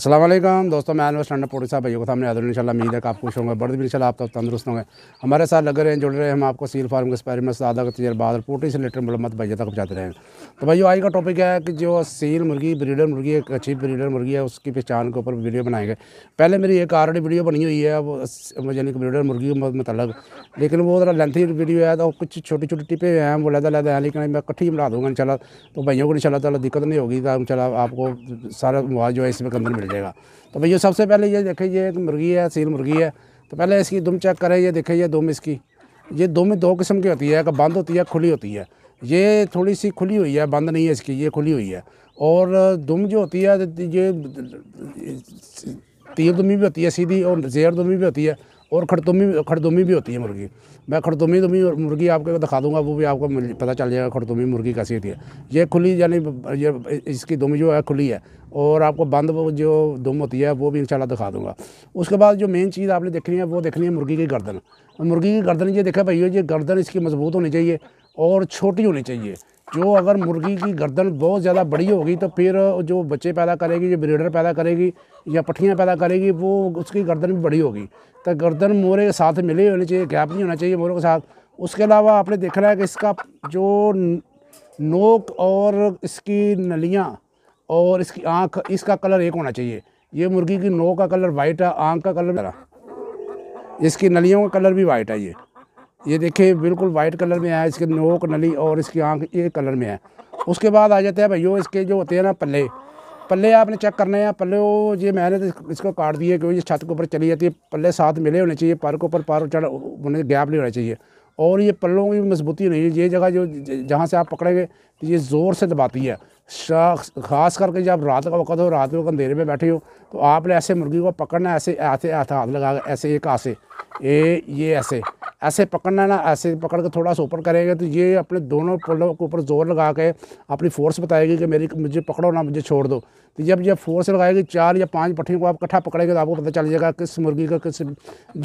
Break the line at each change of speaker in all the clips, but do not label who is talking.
असलम दोस्तों मैं अनवर स्टैंड पोटी साहब भैया को सामने आदर इंशाल्लाह उम्मीद है कि आप खुश होंगे बर्द भी इंशाल्लाह आप तो तंदुरुस्त होंगे हमारे साथ लगे रहे हैं जुड़ रहे हैं हम आपको सील फार्म के स्पैर में सादा का तजर्बा और पोटी से रिलेटेड मलमत भैया तक पहुँचाते रहे हैं तो भाई आज का टॉपिक है कि जो सील मुर्गी ब्रीडर मुर्गी एक अच्छी ब्रीडर मुर्गी है उसकी पहचान के ऊपर वीडियो बनाएंगे पहले मेरी एक ऑलरेडी वीडियो बनी हुई है वो यानी कि ब्रीडर मुर्गी के मतलब लेकिन वो ज़रा लेंथी वीडियो है तो कुछ छोटी छोटी टिपें हैं वो लहदा लहदा हैं लेकिन मैं कट्ठी बना दूँगा इनशाला तो भैया को इन शाला दिक्कत नहीं होगी इन आपको सारा मुआवजा जो है इसमें अंदर मिल मिलेगा तो भैया सबसे पहले ये देखें ये एक मुर्गी है सील मुर्गी है तो पहले इसकी दुम चेक करें ये देखें ये दुम इसकी ये दुम दो किस्म की होती है एक बंद होती है खुली होती है ये थोड़ी सी खुली हुई है बंद नहीं है इसकी ये खुली हुई है और दुम जो होती है ये तीर दुमी भी होती है सीधी और जेर दुमी भी होती है और खड़तुमी खड़तुमी भी होती है मुर्गी मैं खड़तुमी तुम्हें तो मुर्गी आपको दिखा दूंगा वो भी आपको पता चल जाएगा खड़तुमी मुर्गी कैसी होती है ये खुली यानी ये इसकी दुम जो है खुली है और आपको बंद जो दुम होती है वो भी इंशाल्लाह दिखा दूंगा उसके बाद जो मेन चीज़ आपने देखनी है वो देखनी है मुर्गी की गर्दन मुर्गी की गर्दन ये देखा भाई ये गर्दन इसकी मजबूत होनी चाहिए और छोटी होनी चाहिए जो अगर मुर्गी की गर्दन बहुत ज़्यादा बड़ी होगी तो फिर जो बच्चे पैदा करेगी जो ब्रीडर पैदा करेगी या पट्टियाँ पैदा करेगी वो उसकी गर्दन भी बड़ी होगी तो गर्दन मोरे के साथ मिले होनी चाहिए गैप नहीं होना चाहिए मोरों के साथ उसके अलावा आपने देखा है कि इसका जो नोक और इसकी नलियाँ और इसकी आँख इसका कलर एक होना चाहिए ये मुर्गी की नोक का कलर वाइट है आँख का कलर इसकी नलियों का कलर भी वाइट है ये ये देखिए बिल्कुल वाइट कलर में है इसके नोक नली और इसकी आँख ये कलर में है उसके बाद आ जाते हैं भैया इसके जो होते हैं ना पल्ले पल्ले आपने चेक करने हैं पल्ले वो ये मैंने तो इसको काट दिए क्योंकि ये छत के ऊपर चली जाती है पल्ले साथ मिले होने चाहिए पर के ऊपर पार चढ़ होने गैप नहीं होना चाहिए और ये पल्लों की मजबूती नहीं ये जगह जो जहाँ से आप पकड़ेंगे तो ये ज़ोर से दबाती है खास करके जब रात का वक्त हो रात में अंधेरे में बैठे हो तो आपने ऐसे मुर्गी को पकड़ना ऐसे ऐसे हाथ लगा ऐसे एक आसे ए ये ये ऐसे ऐसे पकड़ना ना ऐसे पकड़ के थोड़ा सा ऊपर करेंगे तो ये अपने दोनों पलों के ऊपर जोर लगा के अपनी फोर्स बताएगी कि मेरी मुझे पकड़ो ना मुझे छोड़ दो तो जब ये फोर्स लगाएगी चार या पांच पट्टियों को आप इकट्ठा पकड़ेंगे तो आपको पता चल जाएगा किस मुर्गी का किस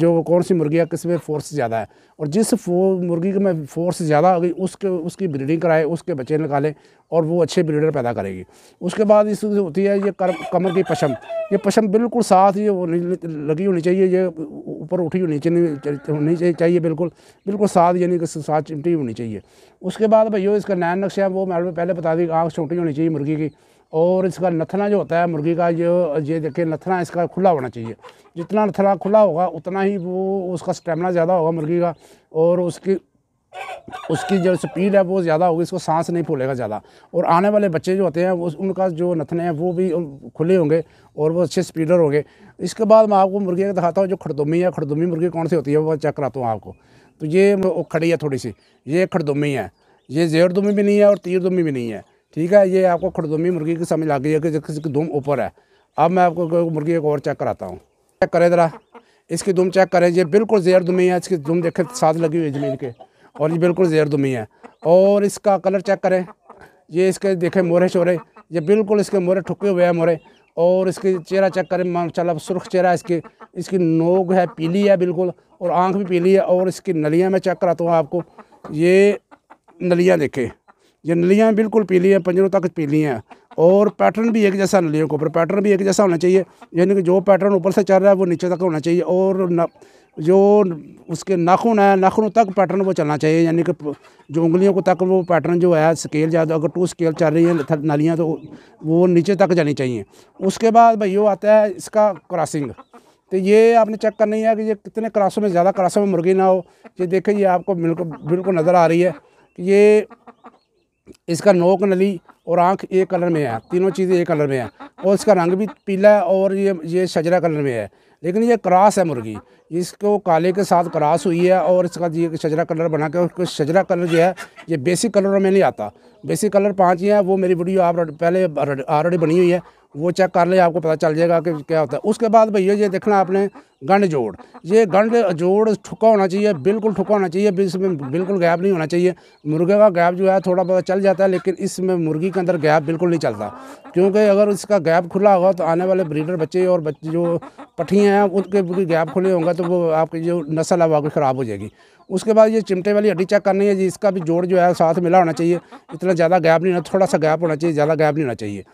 जो कौन सी मुर्गी है किस में फोर्स ज़्यादा है और जिस मुर्गी में फोर्स ज़्यादा होगी उसके उसकी ब्रीडिंग कराए उसके बच्चे निकालें और वो अच्छे ब्रीडर पैदा करेगी उसके बाद इस होती है ये कर, कमर की पशम ये पशम बिल्कुल साथ ये लगी होनी चाहिए ये ऊपर उठी होनी चाहिए होनी चाहिए बिल्कुल बिल्कुल साथ यानी कि साथ चिमटी होनी चाहिए उसके बाद भैया इसका नैन नक्शा है वो मैडम पहले बता दी आँख छोटी होनी चाहिए मुर्गी की और इसका नथना जो होता है मुर्गी का जो ये देखिए नथना इसका खुला होना चाहिए जितना नथना खुला होगा उतना ही वो उसका स्टेमिना ज़्यादा होगा मुर्गी का और उसकी उसकी जो स्पीड है वो ज़्यादा होगी इसको सांस नहीं फूलेगा ज़्यादा और आने वाले बच्चे जो होते हैं वो उनका जो नथने हैं वो भी खुले होंगे और वो अच्छे स्पीडर होंगे इसके बाद मैं आपको मुर्गी दिखाता हूँ जो खड़दुमी है खड़दुमी मुर्गी कौन सी होती है वो चेक कराता हूँ आपको तो ये खड़ी है थोड़ी सी ये खड़दुमी है ये जेर दुमी भी नहीं है और तीर दुमी भी नहीं है ठीक है ये आपको खड़दुमी मुर्गी की समझ आ गई है कि जिसकी दुम ऊपर है अब मैं आपको मुर्गी एक और चेक कराता हूँ चेक करें ज़रा इसकी दुम चेक करें ये बिल्कुल जेर दुमी है इसकी दुम देखें साथ लगी हुई है ज़मीन के और ये बिल्कुल जहरदुमी है और इसका कलर चेक करें ये इसके देखें मोरे शोरे ये बिल्कुल इसके मोरे ठुके हुए हैं मोरे और इसके चेहरा चेक करें माशा सुर्ख चेहरा इसके इसकी नोक है पीली है बिल्कुल और आंख भी पीली है और इसकी नलियाँ मैं चेक कराता हूँ आपको ये नलियाँ देखें ये नलियाँ बिल्कुल पीली हैं पंजरों तक पीली हैं और पैटर्न भी एक जैसा नलियों के ऊपर पैटर्न भी एक जैसा होना चाहिए यानी कि जो पैटर्न ऊपर से चल रहा है वो नीचे तक होना चाहिए और न, जो उसके नाखून है नाखूनों तक पैटर्न वो चलना चाहिए यानी कि जो उंगलियों को तक वो पैटर्न जो है स्केल ज़्यादा अगर टू स्केल चल रही है नालियाँ तो वो नीचे तक जानी चाहिए उसके बाद भाई यो आता है इसका क्रॉसिंग तो ये आपने चेक करनी है कि ये कितने क्रासों में ज़्यादा क्रासों में मुर्गी ना हो ये देखें ये आपको बिल्कुल बिल्कुल नज़र आ रही है कि ये इसका नोक नली और आँख एक कलर में है तीनों चीज़ें एक कलर में है और इसका रंग भी पीला है और ये ये शजरा कलर में है लेकिन ये क्रास है मुर्गी इसको काले के साथ क्रास हुई है और इसका ये शजरा कलर बना के उसको शजरा कलर जो है ये बेसिक कलरों में नहीं आता बेसिक कलर पाँच ही है वो मेरी वीडियो आप पहले ऑलरेडी बनी हुई है वो चेक कर ले आपको पता चल जाएगा कि क्या होता है उसके बाद भैया ये देखना आपने गंड जोड़ ये गंड जोड़ ठुका होना चाहिए बिल्कुल ठुका होना चाहिए इसमें बिल्कुल गैप नहीं होना चाहिए मुर्गे का गैप जो है थोड़ा बहुत चल जाता है लेकिन इसमें मुर्गी के अंदर गैप बिल्कुल नहीं चलता क्योंकि अगर इसका गैप खुला होगा तो आने वाले ब्रीडर बच्चे और बच्चे जो पठियाँ हैं उनके गैप खुले होंगे तो वो आपकी जो नस्ल है वो आपकी ख़राब हो जाएगी उसके बाद ये चिमटे वाली हड्डी चेक करनी है इसका भी जोड़ जो है साथ मिला होना चाहिए इतना ज़्यादा गैप नहीं होना थोड़ा सा गैप होना चाहिए ज़्यादा गैप नहीं होना चाहिए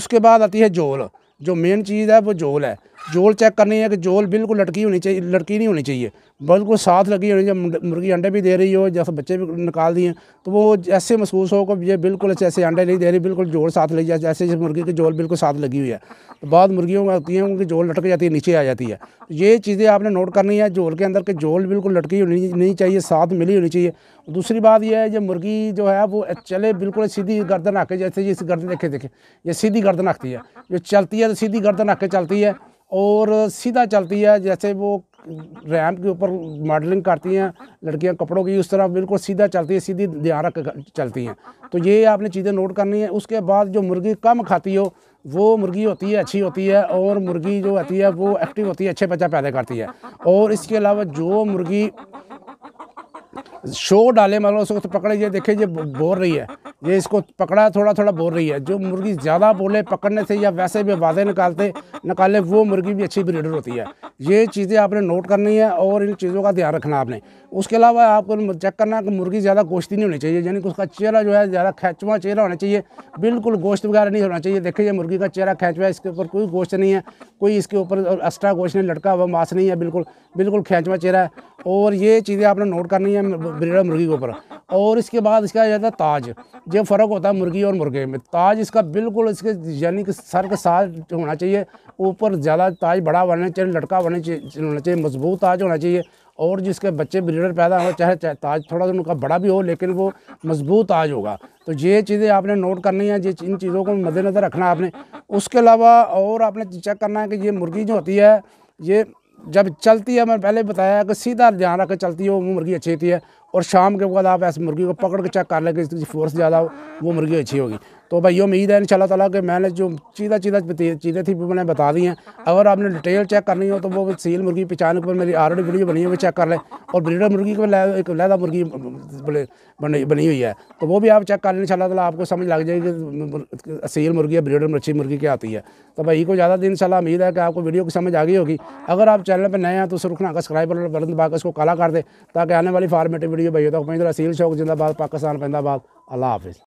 उसके बाद आती है जोल जो मेन चीज़ है वो जोल है जोल चेक करनी है कि जोल बिल्कुल लटकी होनी चाहिए लटकी नहीं होनी चाहिए बिल्कुल साथ लगी होनी चाहिए मुर्गी अंडे भी दे रही हो जैसे बच्चे भी निकाल दिए तो वो ऐसे महसूस हो कि ये बिल्कुल ऐसे ऐसे अंडे नहीं दे रही बिल्कुल जोल साथ लगी जाए ऐसे मुर्गी की जोल बिल्कुल साथ लगी हुई है तो बाद मुर्गियों में होती हैं उनकी जोल लटक जाती है नीचे आ जाती है तो ये चीज़ें आपने नोट करनी है जोल के अंदर कि जोल बिल्कुल लटकी होनी नहीं चाहिए साथ मिली होनी चाहिए दूसरी बात यह है जो मुर्गी जो है वो चले बिल्कुल सीधी गर्दन आके जैसे जिस गर्दन देखे देखे ये सीधी गर्दन आती है जो चलती है से सीधी गर्दन आके चलती है और सीधा चलती है जैसे वो रैम के ऊपर मॉडलिंग करती हैं लड़कियां कपड़ों की उस तरह बिल्कुल सीधा चलती है सीधी ध्यान रख चलती हैं तो ये आपने चीज़ें नोट करनी है उसके बाद जो मुर्गी कम खाती हो वो मुर्गी होती है अच्छी होती है और मुर्गी जो होती है वो एक्टिव होती है अच्छे बच्चा पैदा करती है और इसके अलावा जो मुर्गी शो डाले मतलब उसको तो पकड़े ये देखे ये बोर रही है ये इसको पकड़ा थोड़ा थोड़ा बोल रही है जो मुर्गी ज़्यादा बोले पकड़ने से या वैसे भी वादे निकालते निकाले वो मुर्गी भी अच्छी ब्रीडर होती है ये चीज़ें आपने नोट करनी है और इन चीज़ों का ध्यान रखना आपने उसके अलावा आपको चेक करना कि मुर्गी ज़्यादा गोश्ती नहीं होनी चाहिए यानी कि उसका चेहरा जो है ज़्यादा खैचवा चेहरा होना चाहिए बिल्कुल गोश्त वगैरह नहीं होना चाहिए देखिए ये मुर्गी का चेहरा खैचवा है इसके ऊपर कोई गोश्त नहीं है कोई इसके ऊपर अस्ट्रा गोश्त नहीं लटका हुआ मांस नहीं है बिल्कुल बिल्कुल खैचवा चेहरा है और ये चीज़ें आपने नोट करनी है ब्रीडर मुर्गी के ऊपर और इसके बाद इसका ज्यादा जाता ताज ये फ़र्क होता है मुर्गी और मुर्गे में ताज इसका बिल्कुल इसके यानी कि सर के साथ होना चाहिए ऊपर ज़्यादा ताज बड़ा बनना चाहिए लटका बनना चाहिए होना चाहिए मजबूत ताज होना चाहिए और जिसके बच्चे ब्रीडर पैदा हो चाहे चाहे ताज थोड़ा सा उनका बड़ा भी हो लेकिन वो मजबूत ताज होगा तो ये चीज़ें आपने नोट करनी है जिस इन चीज़ों को मद्देनज़र रखना आपने उसके अलावा और आपने चेक करना है कि ये मुर्गी जो होती है ये जब चलती है मैंने पहले बताया कि सीधा ध्यान रख के चलती है वो मुर्गी अच्छी होती है और शाम के बाद आप ऐसे मुर्गी को पकड़ के चेक कर लेंगे जिसकी फोर्स ज़्यादा हो वो मुर्गी अच्छी होगी तो भाई उम्मीद है इन तला के मैंने जो चीज़ा चीज़ा चीज़ें थी वो मैंने बता दी हैं अगर आपने डिटेल चेक करनी हो तो वो सील मुर्गी पहचान के मेरी ऑलरेडी वीडियो बनी हुई चेक कर लें और ब्रीडर मुर्गी की एक लहदा मुर्गी बनी हुई है तो वो भी आप चेक कर लें इन तला आपको समझ लग जाएगी सील मुर्गी या ब्रीडर मच्छी मुर्गी क्या आती है तो भाई को ज़्यादा दिन इंशाल्लाह उम्मीद है कि आपको वीडियो की समझ आ गई होगी अगर आप चैनल पर नए हैं तो सुरखना का सब्सक्राइब बटन बटन दबा उसको काला कर दे ताकि आने वाली फार्मेटिव वीडियो भाई तक पहुँच सील शौक जिंदाबाद पाकिस्तान जिंदाबाद अल्लाह हाफिज़